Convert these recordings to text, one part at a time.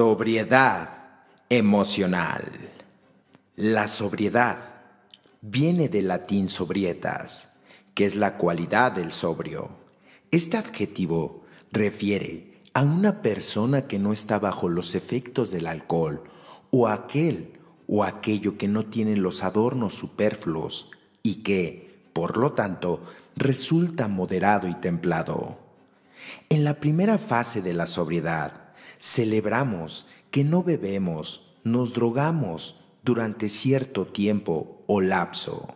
Sobriedad emocional. La sobriedad viene del latín sobrietas, que es la cualidad del sobrio. Este adjetivo refiere a una persona que no está bajo los efectos del alcohol o aquel o aquello que no tiene los adornos superfluos y que, por lo tanto, resulta moderado y templado. En la primera fase de la sobriedad, celebramos que no bebemos, nos drogamos durante cierto tiempo o lapso.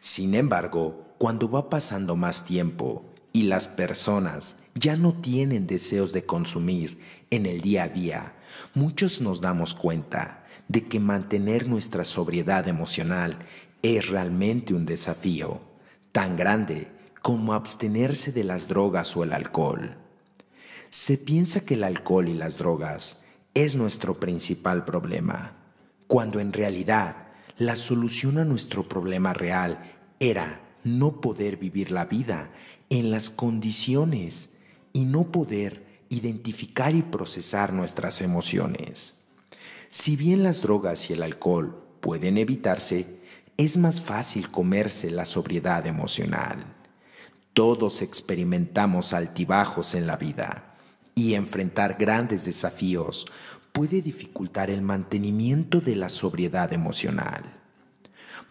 Sin embargo, cuando va pasando más tiempo y las personas ya no tienen deseos de consumir en el día a día, muchos nos damos cuenta de que mantener nuestra sobriedad emocional es realmente un desafío, tan grande como abstenerse de las drogas o el alcohol. Se piensa que el alcohol y las drogas es nuestro principal problema, cuando en realidad la solución a nuestro problema real era no poder vivir la vida en las condiciones y no poder identificar y procesar nuestras emociones. Si bien las drogas y el alcohol pueden evitarse, es más fácil comerse la sobriedad emocional. Todos experimentamos altibajos en la vida y enfrentar grandes desafíos puede dificultar el mantenimiento de la sobriedad emocional.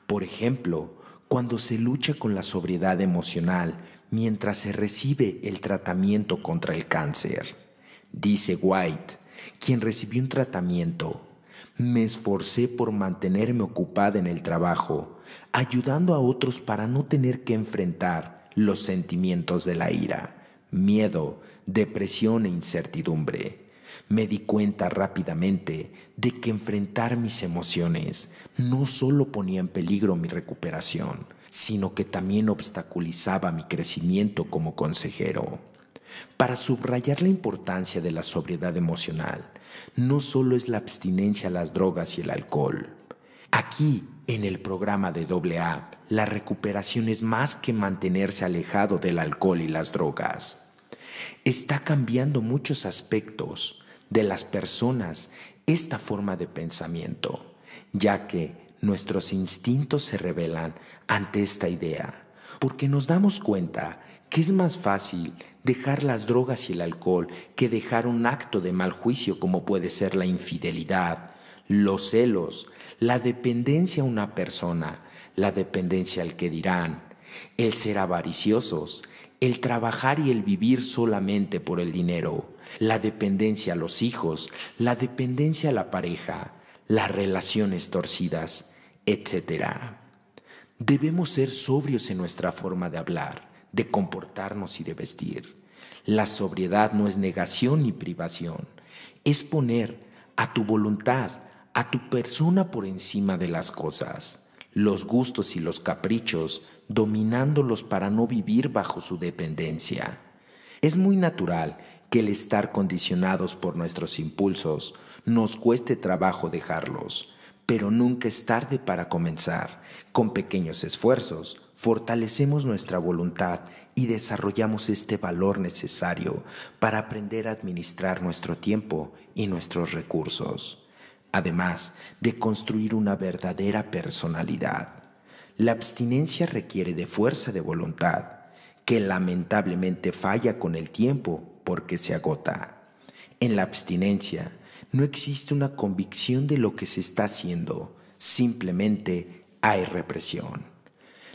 Por ejemplo, cuando se lucha con la sobriedad emocional mientras se recibe el tratamiento contra el cáncer. Dice White, quien recibió un tratamiento, me esforcé por mantenerme ocupada en el trabajo, ayudando a otros para no tener que enfrentar los sentimientos de la ira, miedo depresión e incertidumbre. Me di cuenta rápidamente de que enfrentar mis emociones no solo ponía en peligro mi recuperación, sino que también obstaculizaba mi crecimiento como consejero. Para subrayar la importancia de la sobriedad emocional, no solo es la abstinencia a las drogas y el alcohol. Aquí, en el programa de AA, la recuperación es más que mantenerse alejado del alcohol y las drogas. Está cambiando muchos aspectos de las personas esta forma de pensamiento, ya que nuestros instintos se revelan ante esta idea, porque nos damos cuenta que es más fácil dejar las drogas y el alcohol que dejar un acto de mal juicio como puede ser la infidelidad, los celos, la dependencia a una persona, la dependencia al que dirán, el ser avariciosos, el trabajar y el vivir solamente por el dinero, la dependencia a los hijos, la dependencia a la pareja, las relaciones torcidas, etc. Debemos ser sobrios en nuestra forma de hablar, de comportarnos y de vestir. La sobriedad no es negación ni privación, es poner a tu voluntad, a tu persona por encima de las cosas. Los gustos y los caprichos dominándolos para no vivir bajo su dependencia. Es muy natural que el estar condicionados por nuestros impulsos nos cueste trabajo dejarlos, pero nunca es tarde para comenzar. Con pequeños esfuerzos, fortalecemos nuestra voluntad y desarrollamos este valor necesario para aprender a administrar nuestro tiempo y nuestros recursos, además de construir una verdadera personalidad. La abstinencia requiere de fuerza de voluntad, que lamentablemente falla con el tiempo porque se agota. En la abstinencia no existe una convicción de lo que se está haciendo, simplemente hay represión.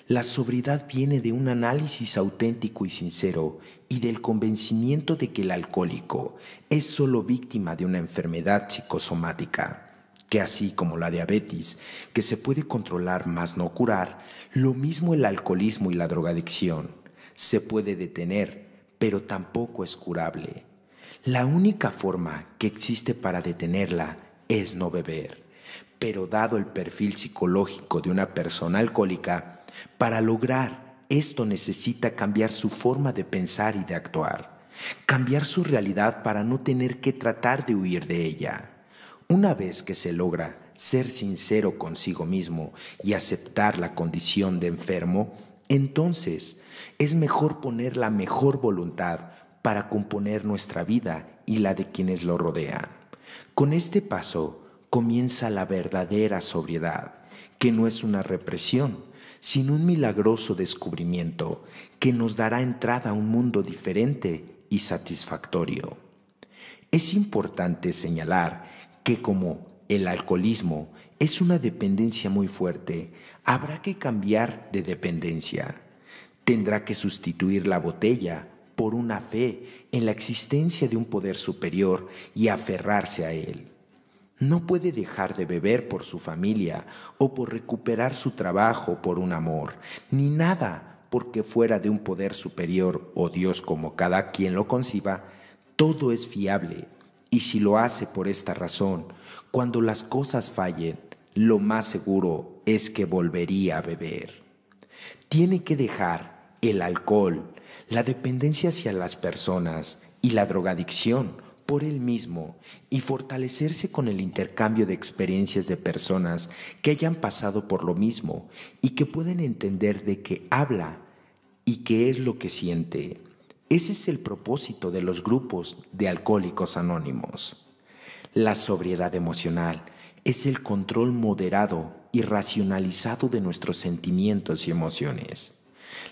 La sobriedad viene de un análisis auténtico y sincero y del convencimiento de que el alcohólico es solo víctima de una enfermedad psicosomática que así como la diabetes, que se puede controlar más no curar, lo mismo el alcoholismo y la drogadicción. Se puede detener, pero tampoco es curable. La única forma que existe para detenerla es no beber, pero dado el perfil psicológico de una persona alcohólica, para lograr esto necesita cambiar su forma de pensar y de actuar, cambiar su realidad para no tener que tratar de huir de ella. Una vez que se logra ser sincero consigo mismo y aceptar la condición de enfermo, entonces es mejor poner la mejor voluntad para componer nuestra vida y la de quienes lo rodean. Con este paso comienza la verdadera sobriedad, que no es una represión, sino un milagroso descubrimiento que nos dará entrada a un mundo diferente y satisfactorio. Es importante señalar que como el alcoholismo es una dependencia muy fuerte, habrá que cambiar de dependencia. Tendrá que sustituir la botella por una fe en la existencia de un poder superior y aferrarse a él. No puede dejar de beber por su familia o por recuperar su trabajo por un amor, ni nada porque fuera de un poder superior o Dios como cada quien lo conciba, todo es fiable y si lo hace por esta razón, cuando las cosas fallen, lo más seguro es que volvería a beber. Tiene que dejar el alcohol, la dependencia hacia las personas y la drogadicción por él mismo y fortalecerse con el intercambio de experiencias de personas que hayan pasado por lo mismo y que pueden entender de qué habla y qué es lo que siente. Ese es el propósito de los grupos de alcohólicos anónimos. La sobriedad emocional es el control moderado y racionalizado de nuestros sentimientos y emociones.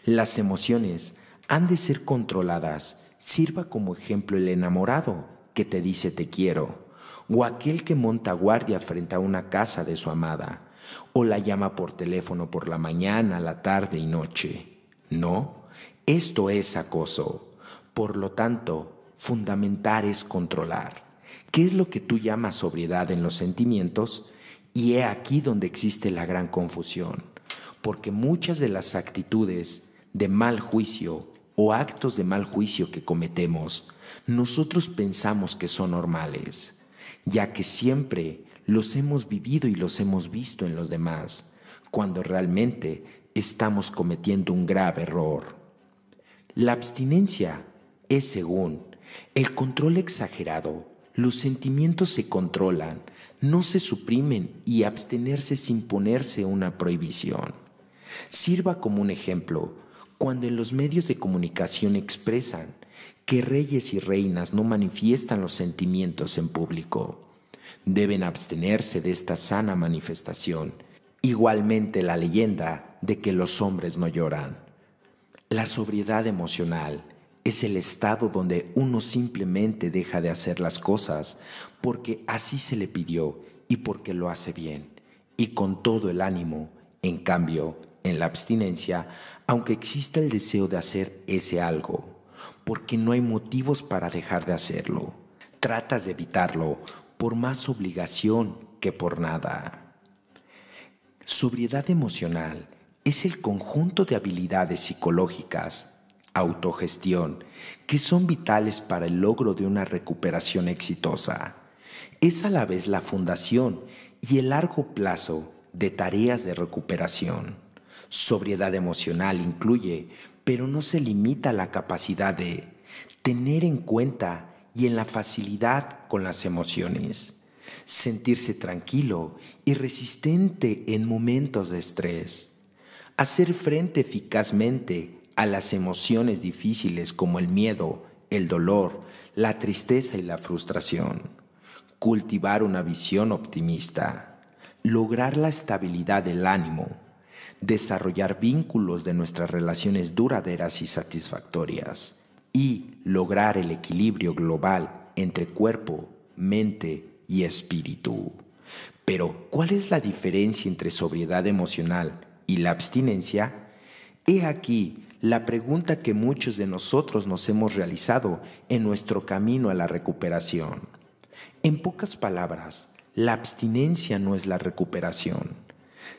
Las emociones han de ser controladas. Sirva como ejemplo el enamorado que te dice te quiero, o aquel que monta guardia frente a una casa de su amada, o la llama por teléfono por la mañana, la tarde y noche. No, esto es acoso. Por lo tanto, fundamental es controlar. ¿Qué es lo que tú llamas sobriedad en los sentimientos? Y he aquí donde existe la gran confusión, porque muchas de las actitudes de mal juicio o actos de mal juicio que cometemos, nosotros pensamos que son normales, ya que siempre los hemos vivido y los hemos visto en los demás, cuando realmente estamos cometiendo un grave error. La abstinencia es según el control exagerado. Los sentimientos se controlan, no se suprimen y abstenerse sin ponerse una prohibición. Sirva como un ejemplo cuando en los medios de comunicación expresan que reyes y reinas no manifiestan los sentimientos en público. Deben abstenerse de esta sana manifestación. Igualmente la leyenda de que los hombres no lloran. La sobriedad emocional es el estado donde uno simplemente deja de hacer las cosas porque así se le pidió y porque lo hace bien, y con todo el ánimo. En cambio, en la abstinencia, aunque exista el deseo de hacer ese algo, porque no hay motivos para dejar de hacerlo, tratas de evitarlo por más obligación que por nada. Sobriedad emocional es el conjunto de habilidades psicológicas, autogestión, que son vitales para el logro de una recuperación exitosa. Es a la vez la fundación y el largo plazo de tareas de recuperación. Sobriedad emocional incluye, pero no se limita a la capacidad de tener en cuenta y en la facilidad con las emociones, sentirse tranquilo y resistente en momentos de estrés hacer frente eficazmente a las emociones difíciles como el miedo, el dolor, la tristeza y la frustración, cultivar una visión optimista, lograr la estabilidad del ánimo, desarrollar vínculos de nuestras relaciones duraderas y satisfactorias y lograr el equilibrio global entre cuerpo, mente y espíritu. Pero, ¿cuál es la diferencia entre sobriedad emocional y la abstinencia, he aquí la pregunta que muchos de nosotros nos hemos realizado en nuestro camino a la recuperación. En pocas palabras, la abstinencia no es la recuperación.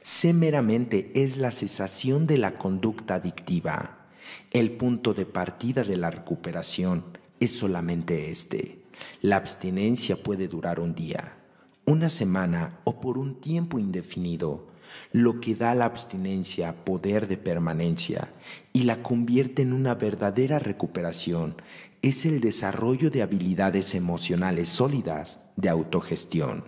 Semeramente meramente es la cesación de la conducta adictiva. El punto de partida de la recuperación es solamente este. La abstinencia puede durar un día, una semana o por un tiempo indefinido, lo que da a la abstinencia poder de permanencia y la convierte en una verdadera recuperación es el desarrollo de habilidades emocionales sólidas de autogestión.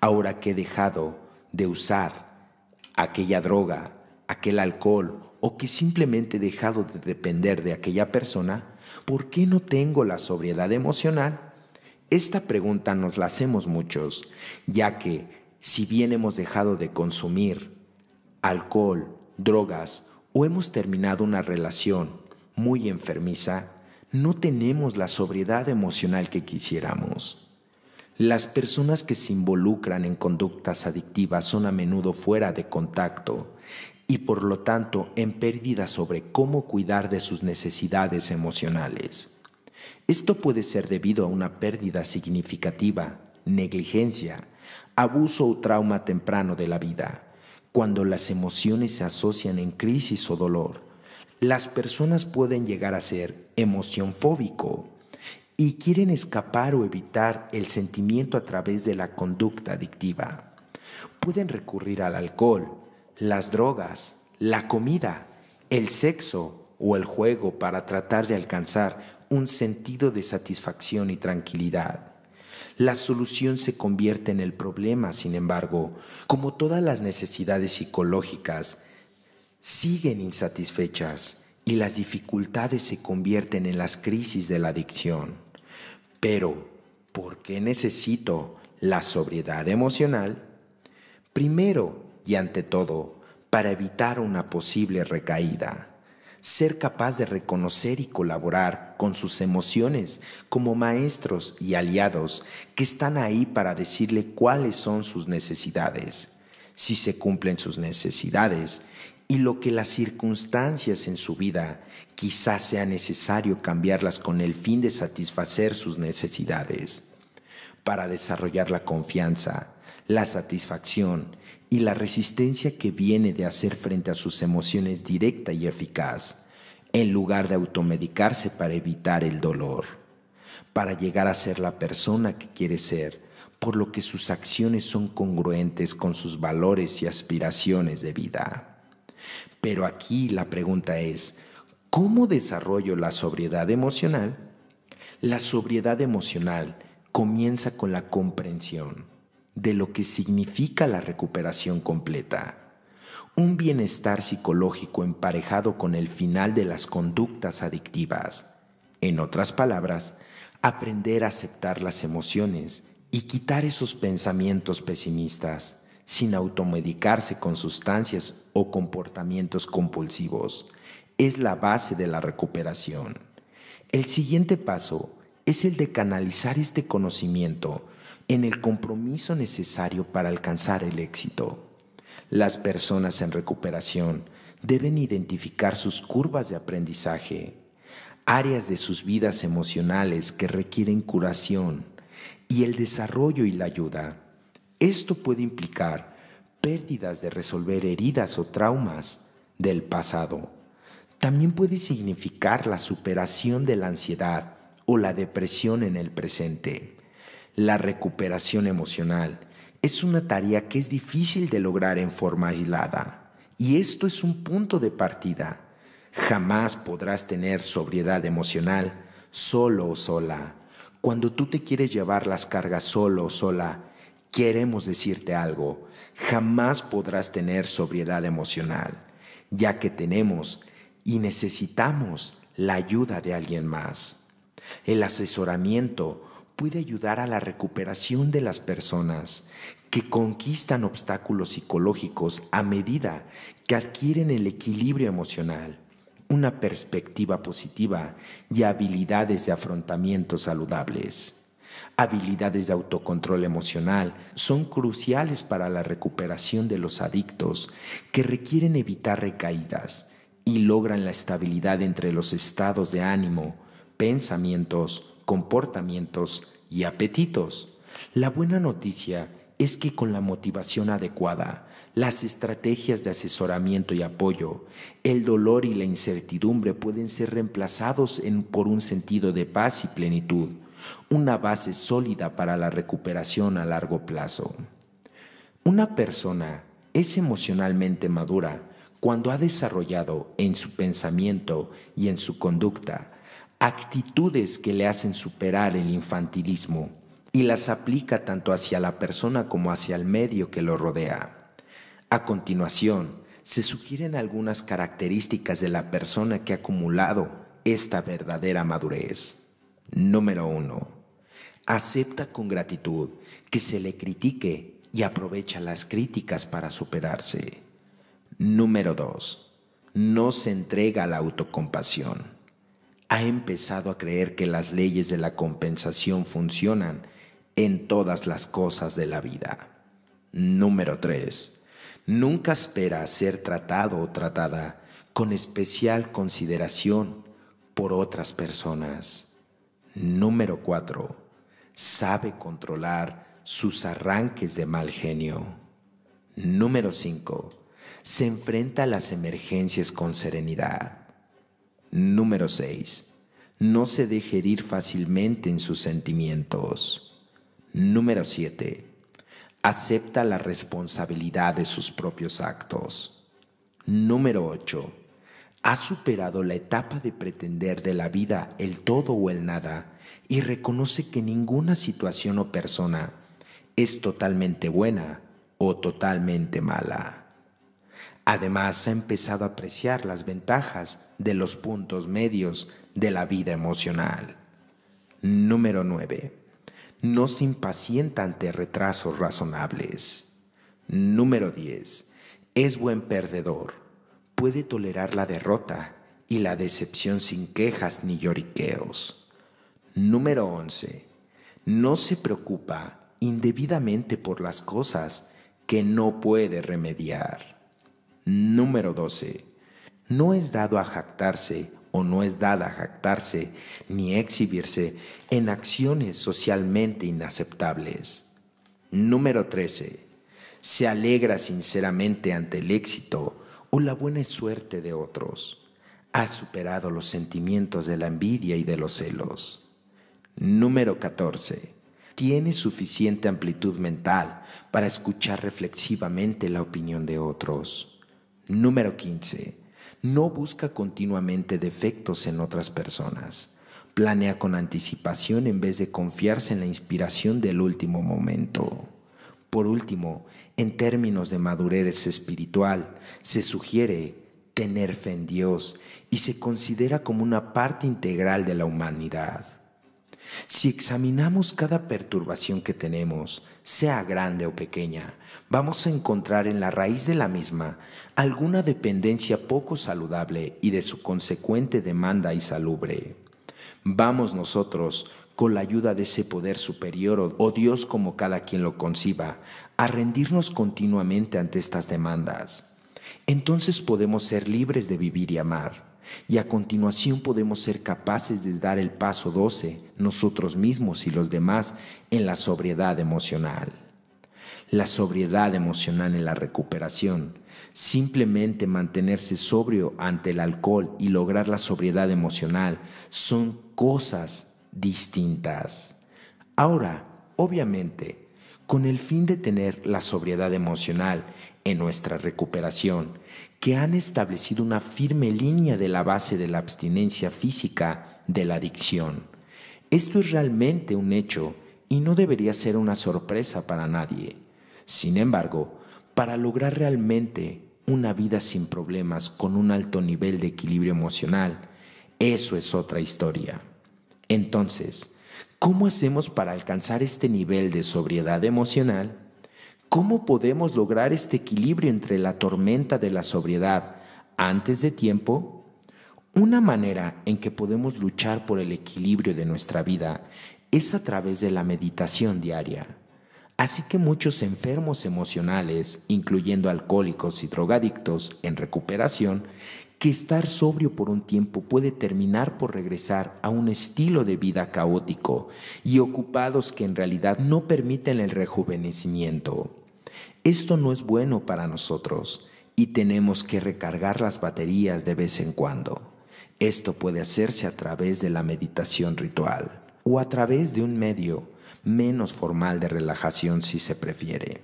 Ahora que he dejado de usar aquella droga, aquel alcohol o que simplemente he dejado de depender de aquella persona, ¿por qué no tengo la sobriedad emocional? Esta pregunta nos la hacemos muchos, ya que si bien hemos dejado de consumir alcohol, drogas o hemos terminado una relación muy enfermiza, no tenemos la sobriedad emocional que quisiéramos. Las personas que se involucran en conductas adictivas son a menudo fuera de contacto y por lo tanto en pérdida sobre cómo cuidar de sus necesidades emocionales. Esto puede ser debido a una pérdida significativa, negligencia, abuso o trauma temprano de la vida, cuando las emociones se asocian en crisis o dolor. Las personas pueden llegar a ser fóbico y quieren escapar o evitar el sentimiento a través de la conducta adictiva. Pueden recurrir al alcohol, las drogas, la comida, el sexo o el juego para tratar de alcanzar un sentido de satisfacción y tranquilidad. La solución se convierte en el problema, sin embargo, como todas las necesidades psicológicas, siguen insatisfechas y las dificultades se convierten en las crisis de la adicción. Pero, ¿por qué necesito la sobriedad emocional? Primero y ante todo, para evitar una posible recaída ser capaz de reconocer y colaborar con sus emociones como maestros y aliados que están ahí para decirle cuáles son sus necesidades, si se cumplen sus necesidades y lo que las circunstancias en su vida quizás sea necesario cambiarlas con el fin de satisfacer sus necesidades, para desarrollar la confianza, la satisfacción y la resistencia que viene de hacer frente a sus emociones directa y eficaz, en lugar de automedicarse para evitar el dolor, para llegar a ser la persona que quiere ser, por lo que sus acciones son congruentes con sus valores y aspiraciones de vida. Pero aquí la pregunta es, ¿cómo desarrollo la sobriedad emocional? La sobriedad emocional comienza con la comprensión de lo que significa la recuperación completa. Un bienestar psicológico emparejado con el final de las conductas adictivas. En otras palabras, aprender a aceptar las emociones y quitar esos pensamientos pesimistas sin automedicarse con sustancias o comportamientos compulsivos. Es la base de la recuperación. El siguiente paso es el de canalizar este conocimiento en el compromiso necesario para alcanzar el éxito. Las personas en recuperación deben identificar sus curvas de aprendizaje, áreas de sus vidas emocionales que requieren curación y el desarrollo y la ayuda. Esto puede implicar pérdidas de resolver heridas o traumas del pasado. También puede significar la superación de la ansiedad o la depresión en el presente la recuperación emocional. Es una tarea que es difícil de lograr en forma aislada. Y esto es un punto de partida. Jamás podrás tener sobriedad emocional solo o sola. Cuando tú te quieres llevar las cargas solo o sola, queremos decirte algo. Jamás podrás tener sobriedad emocional, ya que tenemos y necesitamos la ayuda de alguien más. El asesoramiento puede ayudar a la recuperación de las personas que conquistan obstáculos psicológicos a medida que adquieren el equilibrio emocional, una perspectiva positiva y habilidades de afrontamiento saludables. Habilidades de autocontrol emocional son cruciales para la recuperación de los adictos que requieren evitar recaídas y logran la estabilidad entre los estados de ánimo, pensamientos, comportamientos y apetitos. La buena noticia es que con la motivación adecuada, las estrategias de asesoramiento y apoyo, el dolor y la incertidumbre pueden ser reemplazados por un sentido de paz y plenitud, una base sólida para la recuperación a largo plazo. Una persona es emocionalmente madura cuando ha desarrollado en su pensamiento y en su conducta actitudes que le hacen superar el infantilismo y las aplica tanto hacia la persona como hacia el medio que lo rodea. A continuación, se sugieren algunas características de la persona que ha acumulado esta verdadera madurez. Número 1. Acepta con gratitud que se le critique y aprovecha las críticas para superarse. Número 2. No se entrega a la autocompasión ha empezado a creer que las leyes de la compensación funcionan en todas las cosas de la vida. Número 3. Nunca espera ser tratado o tratada con especial consideración por otras personas. Número 4. Sabe controlar sus arranques de mal genio. Número 5. Se enfrenta a las emergencias con serenidad. Número 6. No se deje herir fácilmente en sus sentimientos. Número 7. Acepta la responsabilidad de sus propios actos. Número 8. Ha superado la etapa de pretender de la vida el todo o el nada y reconoce que ninguna situación o persona es totalmente buena o totalmente mala. Además, ha empezado a apreciar las ventajas de los puntos medios de la vida emocional. Número 9. No se impacienta ante retrasos razonables. Número 10. Es buen perdedor. Puede tolerar la derrota y la decepción sin quejas ni lloriqueos. Número 11. No se preocupa indebidamente por las cosas que no puede remediar. Número 12. No es dado a jactarse o no es dada a jactarse ni exhibirse en acciones socialmente inaceptables. Número 13. Se alegra sinceramente ante el éxito o la buena suerte de otros. Ha superado los sentimientos de la envidia y de los celos. Número 14. Tiene suficiente amplitud mental para escuchar reflexivamente la opinión de otros. Número 15. No busca continuamente defectos en otras personas. Planea con anticipación en vez de confiarse en la inspiración del último momento. Por último, en términos de madurez espiritual, se sugiere tener fe en Dios y se considera como una parte integral de la humanidad. Si examinamos cada perturbación que tenemos, sea grande o pequeña, vamos a encontrar en la raíz de la misma alguna dependencia poco saludable y de su consecuente demanda insalubre. Vamos nosotros, con la ayuda de ese poder superior o Dios como cada quien lo conciba, a rendirnos continuamente ante estas demandas. Entonces podemos ser libres de vivir y amar. Y a continuación podemos ser capaces de dar el paso 12 nosotros mismos y los demás en la sobriedad emocional la sobriedad emocional en la recuperación. Simplemente mantenerse sobrio ante el alcohol y lograr la sobriedad emocional son cosas distintas. Ahora, obviamente, con el fin de tener la sobriedad emocional en nuestra recuperación, que han establecido una firme línea de la base de la abstinencia física de la adicción. Esto es realmente un hecho y no debería ser una sorpresa para nadie. Sin embargo, para lograr realmente una vida sin problemas con un alto nivel de equilibrio emocional, eso es otra historia. Entonces, ¿cómo hacemos para alcanzar este nivel de sobriedad emocional? ¿Cómo podemos lograr este equilibrio entre la tormenta de la sobriedad antes de tiempo? Una manera en que podemos luchar por el equilibrio de nuestra vida es a través de la meditación diaria así que muchos enfermos emocionales, incluyendo alcohólicos y drogadictos en recuperación, que estar sobrio por un tiempo puede terminar por regresar a un estilo de vida caótico y ocupados que en realidad no permiten el rejuvenecimiento. Esto no es bueno para nosotros y tenemos que recargar las baterías de vez en cuando. Esto puede hacerse a través de la meditación ritual o a través de un medio menos formal de relajación si se prefiere.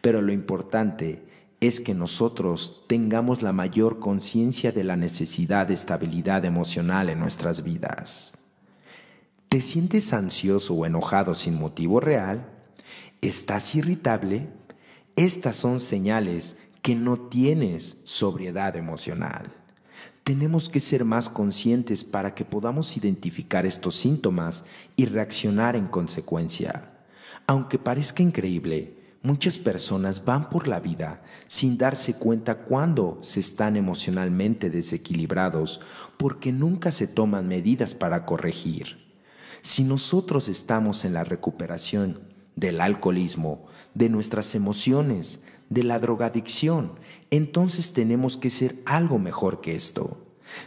Pero lo importante es que nosotros tengamos la mayor conciencia de la necesidad de estabilidad emocional en nuestras vidas. ¿Te sientes ansioso o enojado sin motivo real? ¿Estás irritable? Estas son señales que no tienes sobriedad emocional. Tenemos que ser más conscientes para que podamos identificar estos síntomas y reaccionar en consecuencia. Aunque parezca increíble, muchas personas van por la vida sin darse cuenta cuándo se están emocionalmente desequilibrados porque nunca se toman medidas para corregir. Si nosotros estamos en la recuperación del alcoholismo, de nuestras emociones, de la drogadicción, entonces tenemos que ser algo mejor que esto.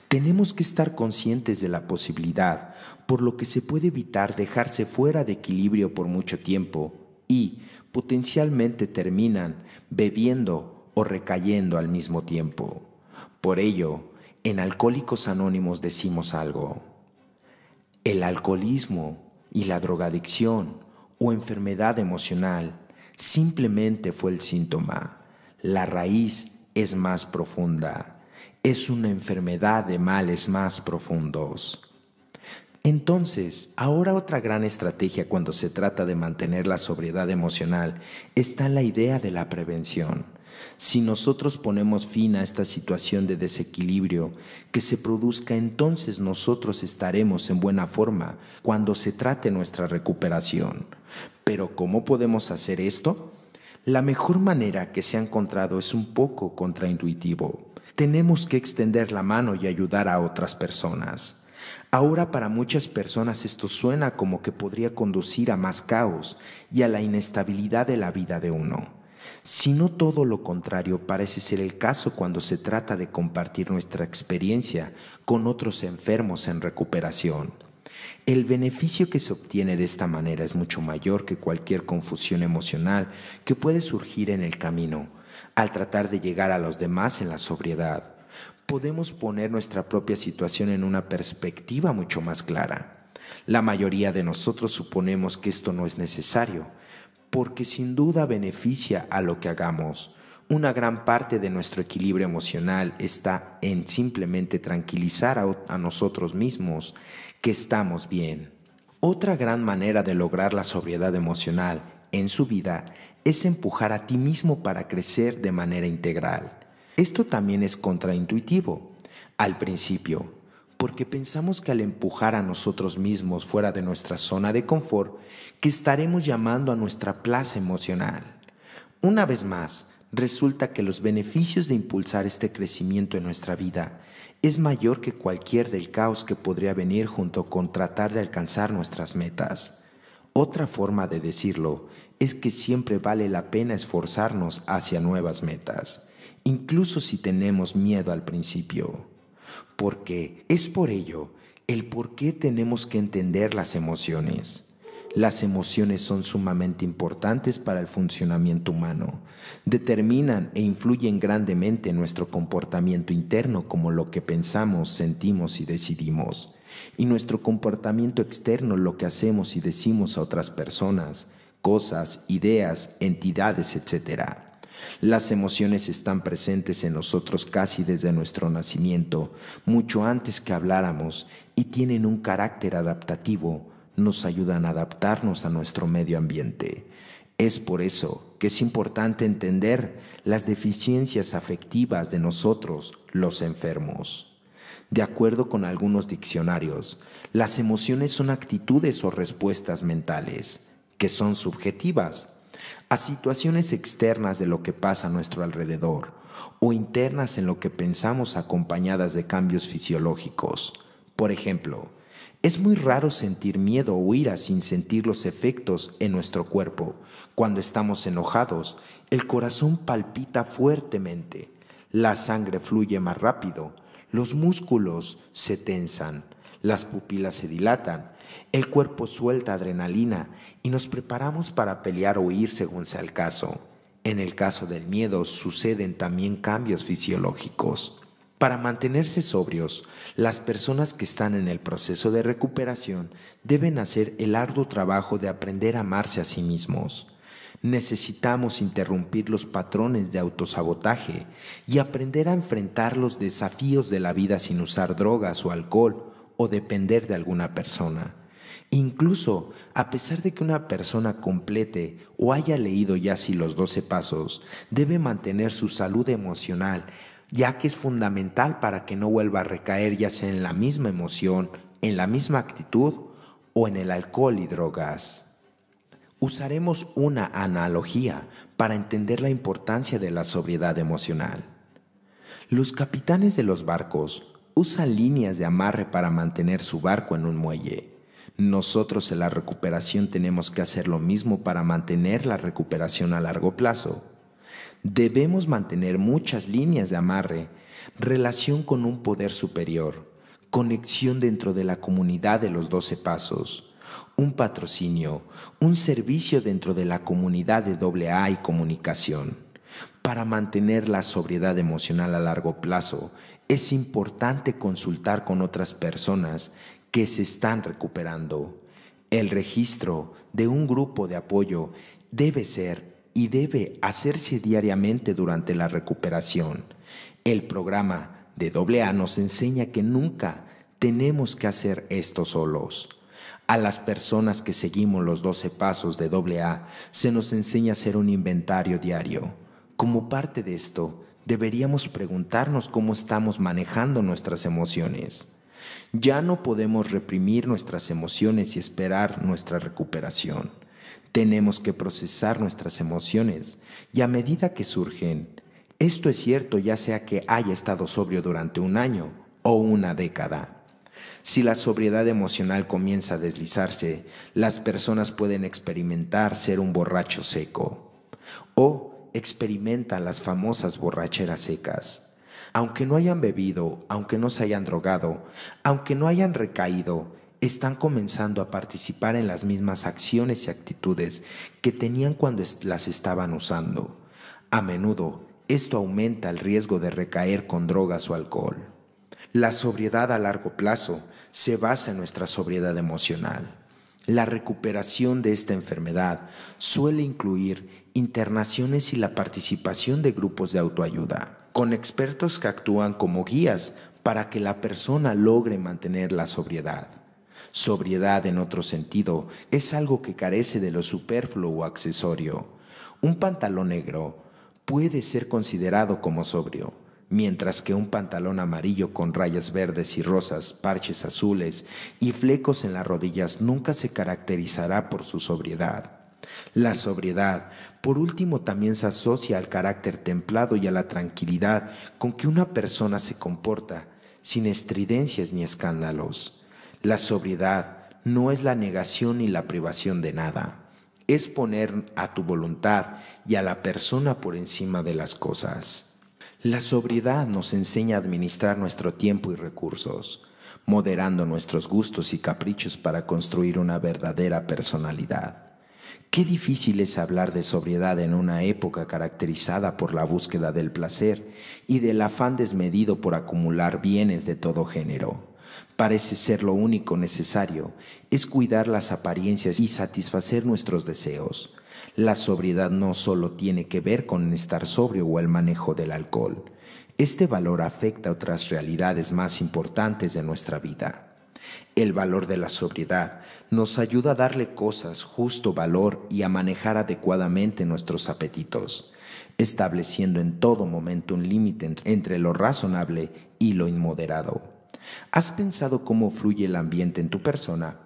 Tenemos que estar conscientes de la posibilidad, por lo que se puede evitar dejarse fuera de equilibrio por mucho tiempo y potencialmente terminan bebiendo o recayendo al mismo tiempo. Por ello, en Alcohólicos Anónimos decimos algo. El alcoholismo y la drogadicción o enfermedad emocional simplemente fue el síntoma. La raíz es más profunda, es una enfermedad de males más profundos. Entonces, ahora otra gran estrategia cuando se trata de mantener la sobriedad emocional está en la idea de la prevención. Si nosotros ponemos fin a esta situación de desequilibrio que se produzca, entonces nosotros estaremos en buena forma cuando se trate nuestra recuperación. Pero ¿cómo podemos hacer esto? La mejor manera que se ha encontrado es un poco contraintuitivo. Tenemos que extender la mano y ayudar a otras personas. Ahora para muchas personas esto suena como que podría conducir a más caos y a la inestabilidad de la vida de uno. Si no todo lo contrario parece ser el caso cuando se trata de compartir nuestra experiencia con otros enfermos en recuperación. El beneficio que se obtiene de esta manera es mucho mayor que cualquier confusión emocional que puede surgir en el camino, al tratar de llegar a los demás en la sobriedad. Podemos poner nuestra propia situación en una perspectiva mucho más clara. La mayoría de nosotros suponemos que esto no es necesario, porque sin duda beneficia a lo que hagamos. Una gran parte de nuestro equilibrio emocional está en simplemente tranquilizar a, nosotros mismos que estamos bien. Otra gran manera de lograr la sobriedad emocional en su vida es empujar a ti mismo para crecer de manera integral. Esto también es contraintuitivo. Al principio, porque pensamos que al empujar a nosotros mismos fuera de nuestra zona de confort, que estaremos llamando a nuestra plaza emocional. Una vez más, resulta que los beneficios de impulsar este crecimiento en nuestra vida es mayor que cualquier del caos que podría venir junto con tratar de alcanzar nuestras metas. Otra forma de decirlo es que siempre vale la pena esforzarnos hacia nuevas metas, incluso si tenemos miedo al principio. Porque es por ello el por qué tenemos que entender las emociones. Las emociones son sumamente importantes para el funcionamiento humano. Determinan e influyen grandemente nuestro comportamiento interno como lo que pensamos, sentimos y decidimos, y nuestro comportamiento externo lo que hacemos y decimos a otras personas, cosas, ideas, entidades, etc. Las emociones están presentes en nosotros casi desde nuestro nacimiento, mucho antes que habláramos, y tienen un carácter adaptativo nos ayudan a adaptarnos a nuestro medio ambiente. Es por eso que es importante entender las deficiencias afectivas de nosotros, los enfermos. De acuerdo con algunos diccionarios, las emociones son actitudes o respuestas mentales, que son subjetivas, a situaciones externas de lo que pasa a nuestro alrededor o internas en lo que pensamos acompañadas de cambios fisiológicos. Por ejemplo, es muy raro sentir miedo o ira sin sentir los efectos en nuestro cuerpo. Cuando estamos enojados, el corazón palpita fuertemente, la sangre fluye más rápido, los músculos se tensan, las pupilas se dilatan, el cuerpo suelta adrenalina y nos preparamos para pelear o huir según sea el caso. En el caso del miedo suceden también cambios fisiológicos. Para mantenerse sobrios, las personas que están en el proceso de recuperación deben hacer el arduo trabajo de aprender a amarse a sí mismos. Necesitamos interrumpir los patrones de autosabotaje y aprender a enfrentar los desafíos de la vida sin usar drogas o alcohol o depender de alguna persona. Incluso a pesar de que una persona complete o haya leído ya si los 12 pasos, debe mantener su salud emocional ya que es fundamental para que no vuelva a recaer ya sea en la misma emoción, en la misma actitud o en el alcohol y drogas. Usaremos una analogía para entender la importancia de la sobriedad emocional. Los capitanes de los barcos usan líneas de amarre para mantener su barco en un muelle. Nosotros en la recuperación tenemos que hacer lo mismo para mantener la recuperación a largo plazo. Debemos mantener muchas líneas de amarre, relación con un poder superior, conexión dentro de la comunidad de los doce pasos, un patrocinio, un servicio dentro de la comunidad de AA y comunicación. Para mantener la sobriedad emocional a largo plazo, es importante consultar con otras personas que se están recuperando. El registro de un grupo de apoyo debe ser y debe hacerse diariamente durante la recuperación. El programa de AA nos enseña que nunca tenemos que hacer esto solos. A las personas que seguimos los 12 pasos de AA se nos enseña a hacer un inventario diario. Como parte de esto, deberíamos preguntarnos cómo estamos manejando nuestras emociones. Ya no podemos reprimir nuestras emociones y esperar nuestra recuperación. Tenemos que procesar nuestras emociones y a medida que surgen, esto es cierto ya sea que haya estado sobrio durante un año o una década. Si la sobriedad emocional comienza a deslizarse, las personas pueden experimentar ser un borracho seco o experimentan las famosas borracheras secas. Aunque no hayan bebido, aunque no se hayan drogado, aunque no hayan recaído, están comenzando a participar en las mismas acciones y actitudes que tenían cuando las estaban usando. A menudo, esto aumenta el riesgo de recaer con drogas o alcohol. La sobriedad a largo plazo se basa en nuestra sobriedad emocional. La recuperación de esta enfermedad suele incluir internaciones y la participación de grupos de autoayuda, con expertos que actúan como guías para que la persona logre mantener la sobriedad. Sobriedad en otro sentido es algo que carece de lo superfluo o accesorio. Un pantalón negro puede ser considerado como sobrio, mientras que un pantalón amarillo con rayas verdes y rosas, parches azules y flecos en las rodillas nunca se caracterizará por su sobriedad. La sobriedad, por último, también se asocia al carácter templado y a la tranquilidad con que una persona se comporta, sin estridencias ni escándalos. La sobriedad no es la negación ni la privación de nada, es poner a tu voluntad y a la persona por encima de las cosas. La sobriedad nos enseña a administrar nuestro tiempo y recursos, moderando nuestros gustos y caprichos para construir una verdadera personalidad. Qué difícil es hablar de sobriedad en una época caracterizada por la búsqueda del placer y del afán desmedido por acumular bienes de todo género. Parece ser lo único necesario, es cuidar las apariencias y satisfacer nuestros deseos. La sobriedad no solo tiene que ver con estar sobrio o el manejo del alcohol. Este valor afecta a otras realidades más importantes de nuestra vida. El valor de la sobriedad nos ayuda a darle cosas justo valor y a manejar adecuadamente nuestros apetitos, estableciendo en todo momento un límite entre lo razonable y lo inmoderado. ¿Has pensado cómo fluye el ambiente en tu persona?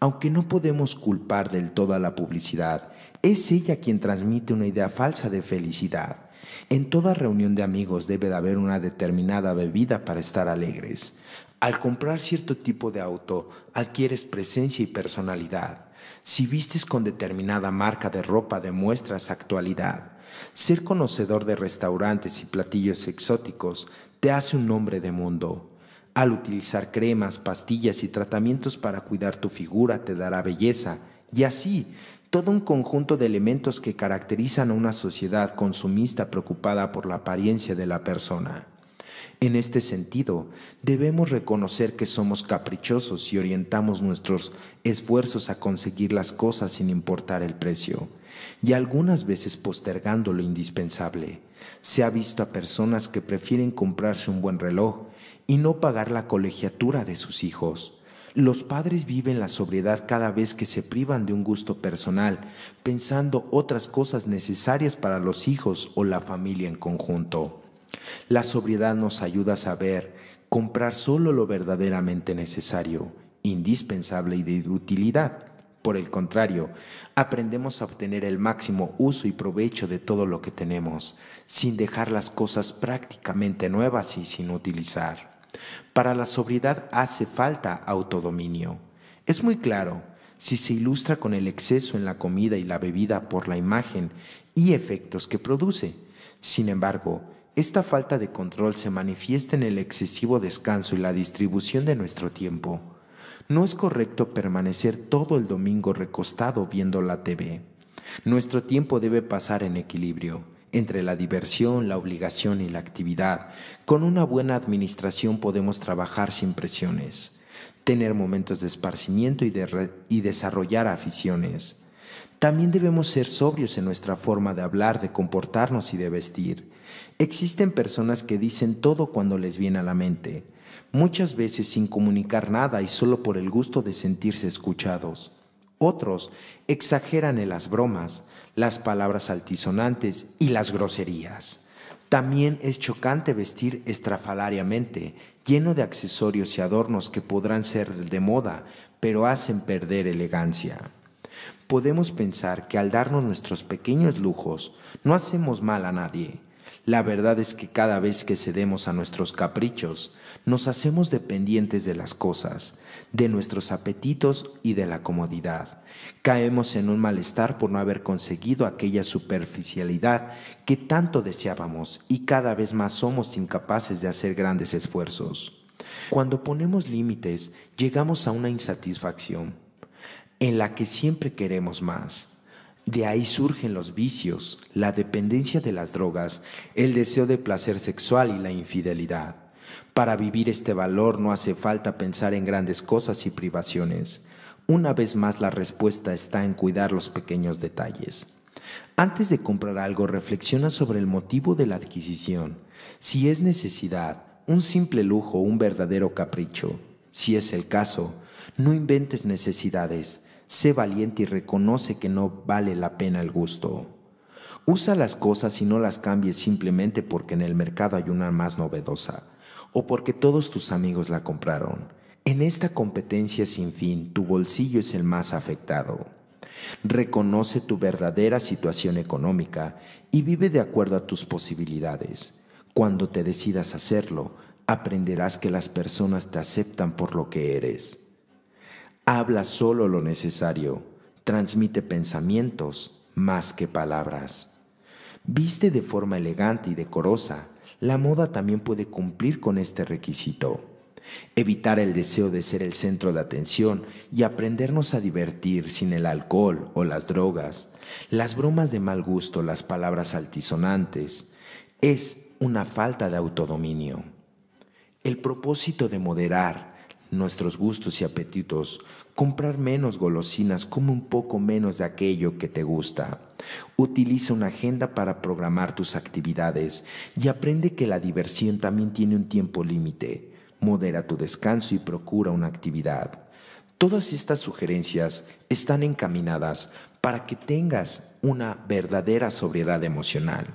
Aunque no podemos culpar del todo a la publicidad, es ella quien transmite una idea falsa de felicidad. En toda reunión de amigos debe de haber una determinada bebida para estar alegres. Al comprar cierto tipo de auto, adquieres presencia y personalidad. Si vistes con determinada marca de ropa, demuestras actualidad. Ser conocedor de restaurantes y platillos exóticos te hace un hombre de mundo. Al utilizar cremas, pastillas y tratamientos para cuidar tu figura te dará belleza y así todo un conjunto de elementos que caracterizan a una sociedad consumista preocupada por la apariencia de la persona. En este sentido, debemos reconocer que somos caprichosos y orientamos nuestros esfuerzos a conseguir las cosas sin importar el precio, y algunas veces postergando lo indispensable. Se ha visto a personas que prefieren comprarse un buen reloj y no pagar la colegiatura de sus hijos. Los padres viven la sobriedad cada vez que se privan de un gusto personal, pensando otras cosas necesarias para los hijos o la familia en conjunto. La sobriedad nos ayuda a saber comprar solo lo verdaderamente necesario, indispensable y de utilidad. Por el contrario, aprendemos a obtener el máximo uso y provecho de todo lo que tenemos, sin dejar las cosas prácticamente nuevas y sin utilizar. Para la sobriedad hace falta autodominio. Es muy claro, si se ilustra con el exceso en la comida y la bebida por la imagen y efectos que produce. Sin embargo, esta falta de control se manifiesta en el excesivo descanso y la distribución de nuestro tiempo. No es correcto permanecer todo el domingo recostado viendo la TV. Nuestro tiempo debe pasar en equilibrio entre la diversión, la obligación y la actividad. Con una buena administración podemos trabajar sin presiones, tener momentos de esparcimiento y, desarrollar aficiones. También debemos ser sobrios en nuestra forma de hablar, de comportarnos y de vestir. Existen personas que dicen todo cuando les viene a la mente, muchas veces sin comunicar nada y solo por el gusto de sentirse escuchados. Otros exageran en las bromas, las palabras altisonantes y las groserías. También es chocante vestir estrafalariamente, lleno de accesorios y adornos que podrán ser de moda, pero hacen perder elegancia. Podemos pensar que al darnos nuestros pequeños lujos no hacemos mal a nadie. La verdad es que cada vez que cedemos a nuestros caprichos, nos hacemos dependientes de las cosas, de nuestros apetitos y de la comodidad. Caemos en un malestar por no haber conseguido aquella superficialidad que tanto deseábamos y cada vez más somos incapaces de hacer grandes esfuerzos. Cuando ponemos límites, llegamos a una insatisfacción en la que siempre queremos más. De ahí surgen los vicios, la dependencia de las drogas, el deseo de placer sexual y la infidelidad. Para vivir este valor no hace falta pensar en grandes cosas y privaciones. Una vez más la respuesta está en cuidar los pequeños detalles. Antes de comprar algo, reflexiona sobre el motivo de la adquisición. Si es necesidad, un simple lujo, un verdadero capricho. Si es el caso, no inventes necesidades. Sé valiente y reconoce que no vale la pena el gusto. Usa las cosas y no las cambies simplemente porque en el mercado hay una más novedosa o porque todos tus amigos la compraron. En esta competencia sin fin, tu bolsillo es el más afectado. Reconoce tu verdadera situación económica y vive de acuerdo a tus posibilidades. Cuando te decidas hacerlo, aprenderás que las personas te aceptan por lo que eres. Habla solo lo necesario, transmite pensamientos más que palabras. Viste de forma elegante y decorosa, la moda también puede cumplir con este requisito. Evitar el deseo de ser el centro de atención y aprendernos a divertir sin el alcohol o las drogas, las bromas de mal gusto, las palabras altisonantes, es una falta de autodominio. El propósito de moderar nuestros gustos y apetitos comprar menos golosinas, come un poco menos de aquello que te gusta. Utiliza una agenda para programar tus actividades y aprende que la diversión también tiene un tiempo límite. Modera tu descanso y procura una actividad. Todas estas sugerencias están encaminadas para que tengas una verdadera sobriedad emocional,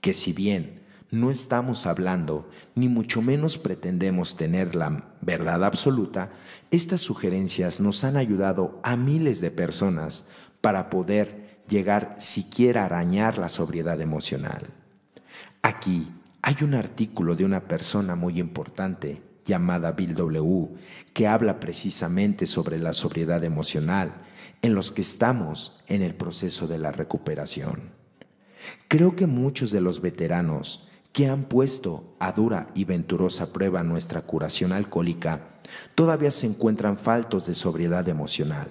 que si bien no estamos hablando, ni mucho menos pretendemos tener la verdad absoluta, estas sugerencias nos han ayudado a miles de personas para poder llegar siquiera a arañar la sobriedad emocional. Aquí hay un artículo de una persona muy importante llamada Bill W, que habla precisamente sobre la sobriedad emocional en los que estamos en el proceso de la recuperación. Creo que muchos de los veteranos que han puesto a dura y venturosa prueba nuestra curación alcohólica, todavía se encuentran faltos de sobriedad emocional.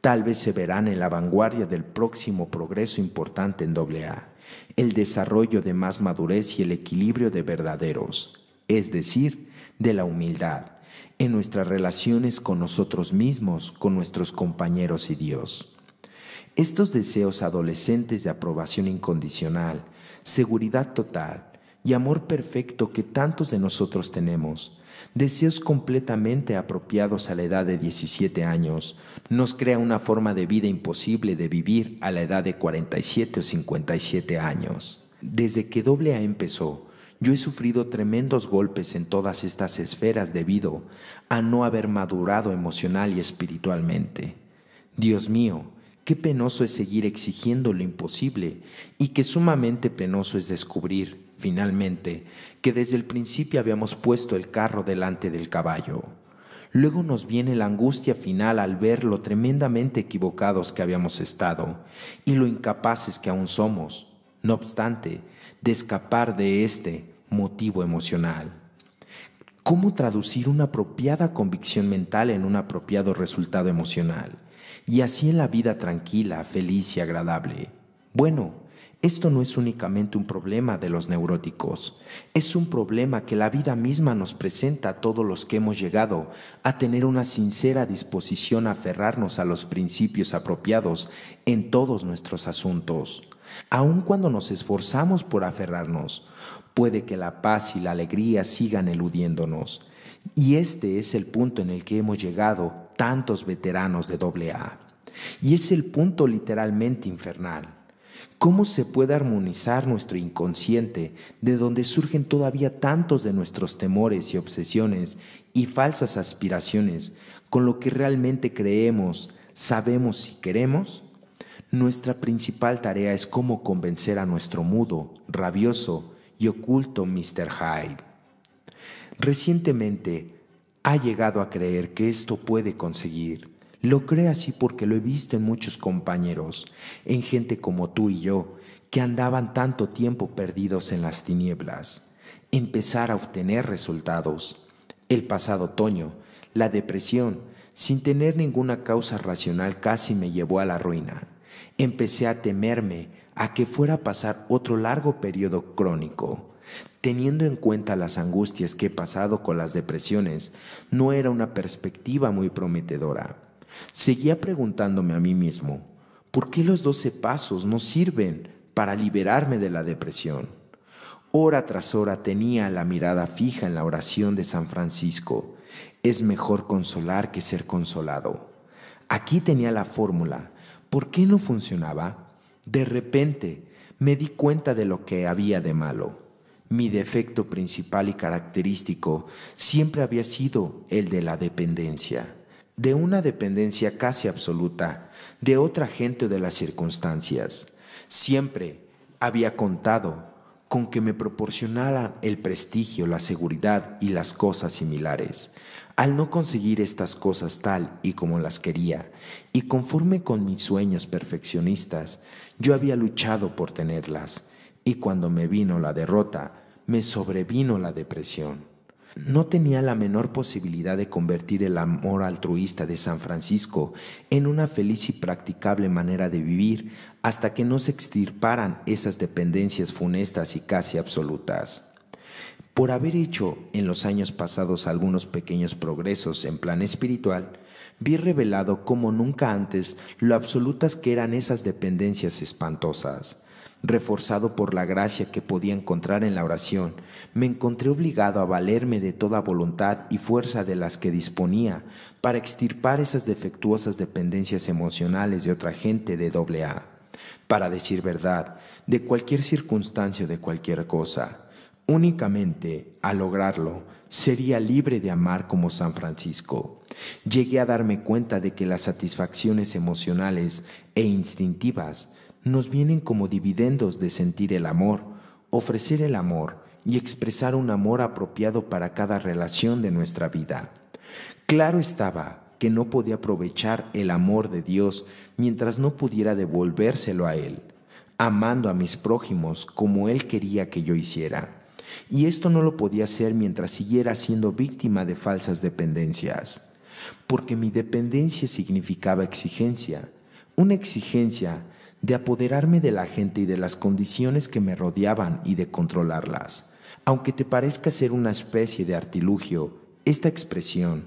Tal vez se verán en la vanguardia del próximo progreso importante en AA, el desarrollo de más madurez y el equilibrio de verdaderos, es decir, de la humildad, en nuestras relaciones con nosotros mismos, con nuestros compañeros y Dios. Estos deseos adolescentes de aprobación incondicional, seguridad total, y amor perfecto que tantos de nosotros tenemos, deseos completamente apropiados a la edad de 17 años, nos crea una forma de vida imposible de vivir a la edad de 47 o 57 años. Desde que Doble A empezó, yo he sufrido tremendos golpes en todas estas esferas debido a no haber madurado emocional y espiritualmente. Dios mío, qué penoso es seguir exigiendo lo imposible y qué sumamente penoso es descubrir finalmente, que desde el principio habíamos puesto el carro delante del caballo. Luego nos viene la angustia final al ver lo tremendamente equivocados que habíamos estado y lo incapaces que aún somos, no obstante, de escapar de este motivo emocional. ¿Cómo traducir una apropiada convicción mental en un apropiado resultado emocional? Y así en la vida tranquila, feliz y agradable. Bueno, esto no es únicamente un problema de los neuróticos, es un problema que la vida misma nos presenta a todos los que hemos llegado a tener una sincera disposición a aferrarnos a los principios apropiados en todos nuestros asuntos. Aun cuando nos esforzamos por aferrarnos, puede que la paz y la alegría sigan eludiéndonos. Y este es el punto en el que hemos llegado tantos veteranos de AA. Y es el punto literalmente infernal. ¿Cómo se puede armonizar nuestro inconsciente, de donde surgen todavía tantos de nuestros temores y obsesiones y falsas aspiraciones, con lo que realmente creemos, sabemos y queremos? Nuestra principal tarea es cómo convencer a nuestro mudo, rabioso y oculto Mr. Hyde. Recientemente ha llegado a creer que esto puede conseguir lo creo así porque lo he visto en muchos compañeros, en gente como tú y yo, que andaban tanto tiempo perdidos en las tinieblas. Empezar a obtener resultados. El pasado otoño, la depresión, sin tener ninguna causa racional, casi me llevó a la ruina. Empecé a temerme a que fuera a pasar otro largo periodo crónico. Teniendo en cuenta las angustias que he pasado con las depresiones, no era una perspectiva muy prometedora. Seguía preguntándome a mí mismo, ¿por qué los doce pasos no sirven para liberarme de la depresión? Hora tras hora tenía la mirada fija en la oración de San Francisco. Es mejor consolar que ser consolado. Aquí tenía la fórmula. ¿Por qué no funcionaba? De repente me di cuenta de lo que había de malo. Mi defecto principal y característico siempre había sido el de la dependencia de una dependencia casi absoluta de otra gente o de las circunstancias. Siempre había contado con que me proporcionaran el prestigio, la seguridad y las cosas similares. Al no conseguir estas cosas tal y como las quería, y conforme con mis sueños perfeccionistas, yo había luchado por tenerlas, y cuando me vino la derrota, me sobrevino la depresión. No tenía la menor posibilidad de convertir el amor altruista de San Francisco en una feliz y practicable manera de vivir hasta que no se extirparan esas dependencias funestas y casi absolutas. Por haber hecho en los años pasados algunos pequeños progresos en plan espiritual, vi revelado como nunca antes lo absolutas que eran esas dependencias espantosas Reforzado por la gracia que podía encontrar en la oración, me encontré obligado a valerme de toda voluntad y fuerza de las que disponía para extirpar esas defectuosas dependencias emocionales de otra gente de doble A, para decir verdad, de cualquier circunstancia o de cualquier cosa. Únicamente, al lograrlo, sería libre de amar como San Francisco. Llegué a darme cuenta de que las satisfacciones emocionales e instintivas nos vienen como dividendos de sentir el amor, ofrecer el amor y expresar un amor apropiado para cada relación de nuestra vida. Claro estaba que no podía aprovechar el amor de Dios mientras no pudiera devolvérselo a Él, amando a mis prójimos como Él quería que yo hiciera. Y esto no lo podía hacer mientras siguiera siendo víctima de falsas dependencias, porque mi dependencia significaba exigencia, una exigencia de apoderarme de la gente y de las condiciones que me rodeaban y de controlarlas. Aunque te parezca ser una especie de artilugio, esta expresión,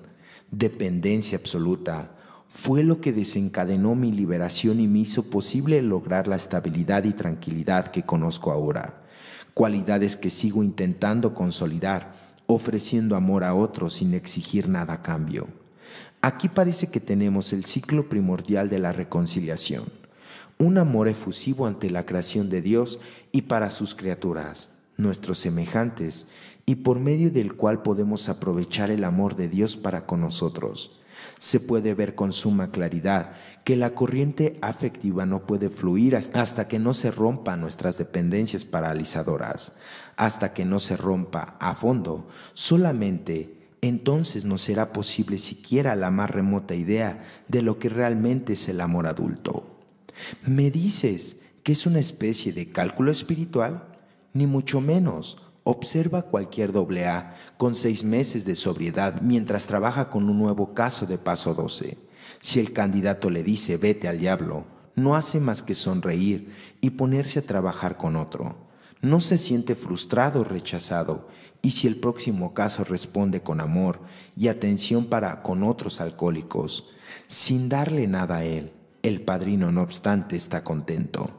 dependencia absoluta, fue lo que desencadenó mi liberación y me hizo posible lograr la estabilidad y tranquilidad que conozco ahora, cualidades que sigo intentando consolidar, ofreciendo amor a otros sin exigir nada a cambio. Aquí parece que tenemos el ciclo primordial de la reconciliación un amor efusivo ante la creación de Dios y para sus criaturas, nuestros semejantes, y por medio del cual podemos aprovechar el amor de Dios para con nosotros. Se puede ver con suma claridad que la corriente afectiva no puede fluir hasta que no se rompan nuestras dependencias paralizadoras, hasta que no se rompa a fondo, solamente entonces no será posible siquiera la más remota idea de lo que realmente es el amor adulto. ¿Me dices que es una especie de cálculo espiritual? Ni mucho menos. Observa cualquier doble A con seis meses de sobriedad mientras trabaja con un nuevo caso de paso 12. Si el candidato le dice vete al diablo, no hace más que sonreír y ponerse a trabajar con otro. No se siente frustrado o rechazado y si el próximo caso responde con amor y atención para con otros alcohólicos, sin darle nada a él, el padrino, no obstante, está contento.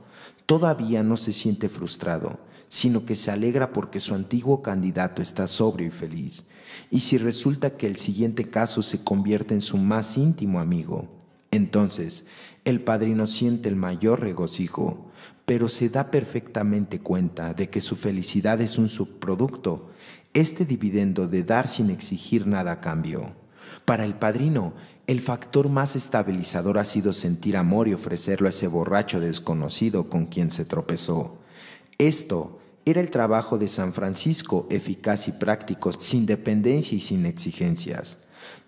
Todavía no se siente frustrado, sino que se alegra porque su antiguo candidato está sobrio y feliz, y si resulta que el siguiente caso se convierte en su más íntimo amigo. Entonces, el padrino siente el mayor regocijo, pero se da perfectamente cuenta de que su felicidad es un subproducto, este dividendo de dar sin exigir nada a cambio. Para el padrino, el factor más estabilizador ha sido sentir amor y ofrecerlo a ese borracho desconocido con quien se tropezó. Esto era el trabajo de San Francisco, eficaz y práctico, sin dependencia y sin exigencias.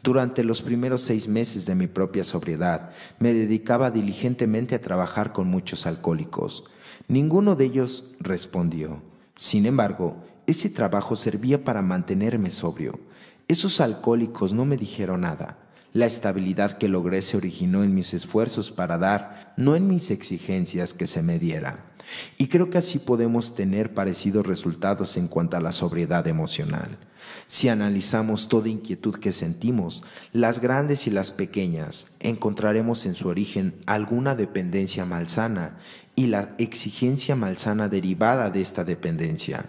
Durante los primeros seis meses de mi propia sobriedad, me dedicaba diligentemente a trabajar con muchos alcohólicos. Ninguno de ellos respondió. Sin embargo, ese trabajo servía para mantenerme sobrio. Esos alcohólicos no me dijeron nada la estabilidad que logré se originó en mis esfuerzos para dar, no en mis exigencias que se me diera. Y creo que así podemos tener parecidos resultados en cuanto a la sobriedad emocional. Si analizamos toda inquietud que sentimos, las grandes y las pequeñas, encontraremos en su origen alguna dependencia malsana y la exigencia malsana derivada de esta dependencia.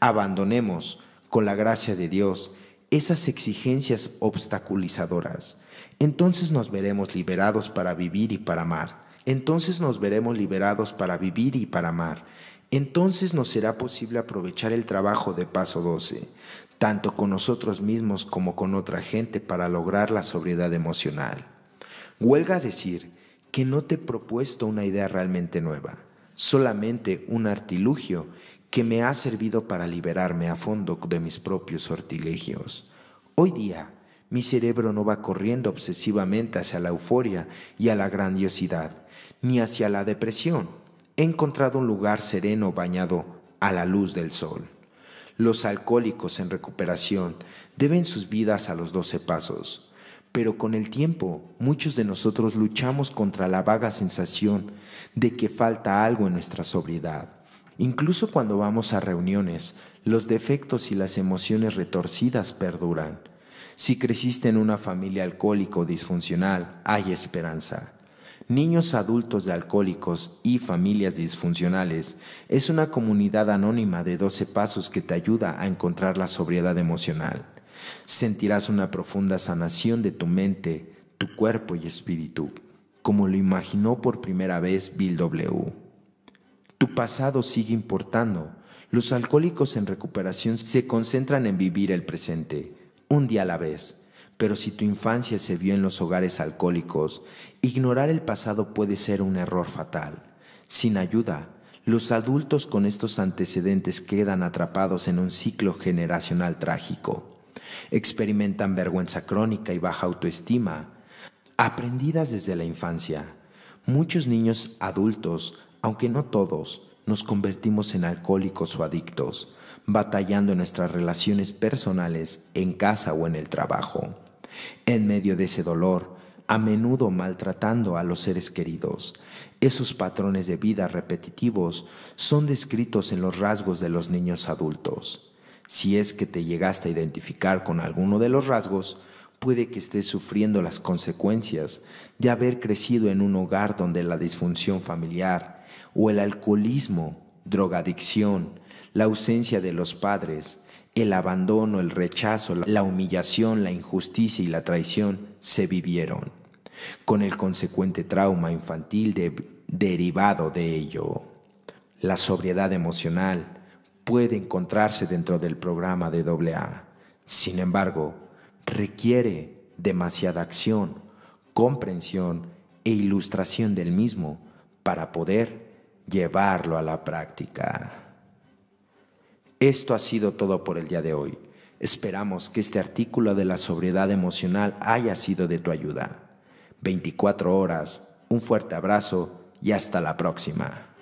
Abandonemos, con la gracia de Dios, esas exigencias obstaculizadoras. Entonces nos veremos liberados para vivir y para amar. Entonces nos veremos liberados para vivir y para amar. Entonces nos será posible aprovechar el trabajo de paso 12, tanto con nosotros mismos como con otra gente para lograr la sobriedad emocional. Huelga decir que no te he propuesto una idea realmente nueva, solamente un artilugio que me ha servido para liberarme a fondo de mis propios sortilegios. Hoy día, mi cerebro no va corriendo obsesivamente hacia la euforia y a la grandiosidad, ni hacia la depresión. He encontrado un lugar sereno bañado a la luz del sol. Los alcohólicos en recuperación deben sus vidas a los doce pasos, pero con el tiempo muchos de nosotros luchamos contra la vaga sensación de que falta algo en nuestra sobriedad Incluso cuando vamos a reuniones, los defectos y las emociones retorcidas perduran. Si creciste en una familia alcohólico disfuncional, hay esperanza. Niños adultos de alcohólicos y familias disfuncionales es una comunidad anónima de 12 pasos que te ayuda a encontrar la sobriedad emocional. Sentirás una profunda sanación de tu mente, tu cuerpo y espíritu, como lo imaginó por primera vez Bill W. Tu pasado sigue importando. Los alcohólicos en recuperación se concentran en vivir el presente, un día a la vez. Pero si tu infancia se vio en los hogares alcohólicos, ignorar el pasado puede ser un error fatal. Sin ayuda, los adultos con estos antecedentes quedan atrapados en un ciclo generacional trágico. Experimentan vergüenza crónica y baja autoestima, aprendidas desde la infancia. Muchos niños adultos aunque no todos, nos convertimos en alcohólicos o adictos, batallando en nuestras relaciones personales, en casa o en el trabajo. En medio de ese dolor, a menudo maltratando a los seres queridos. Esos patrones de vida repetitivos son descritos en los rasgos de los niños adultos. Si es que te llegaste a identificar con alguno de los rasgos, puede que estés sufriendo las consecuencias de haber crecido en un hogar donde la disfunción familiar, o el alcoholismo, drogadicción, la ausencia de los padres, el abandono, el rechazo, la humillación, la injusticia y la traición se vivieron, con el consecuente trauma infantil derivado de ello. La sobriedad emocional puede encontrarse dentro del programa de AA. Sin embargo, requiere demasiada acción, comprensión e ilustración del mismo para poder llevarlo a la práctica. Esto ha sido todo por el día de hoy. Esperamos que este artículo de la sobriedad emocional haya sido de tu ayuda. 24 horas, un fuerte abrazo y hasta la próxima.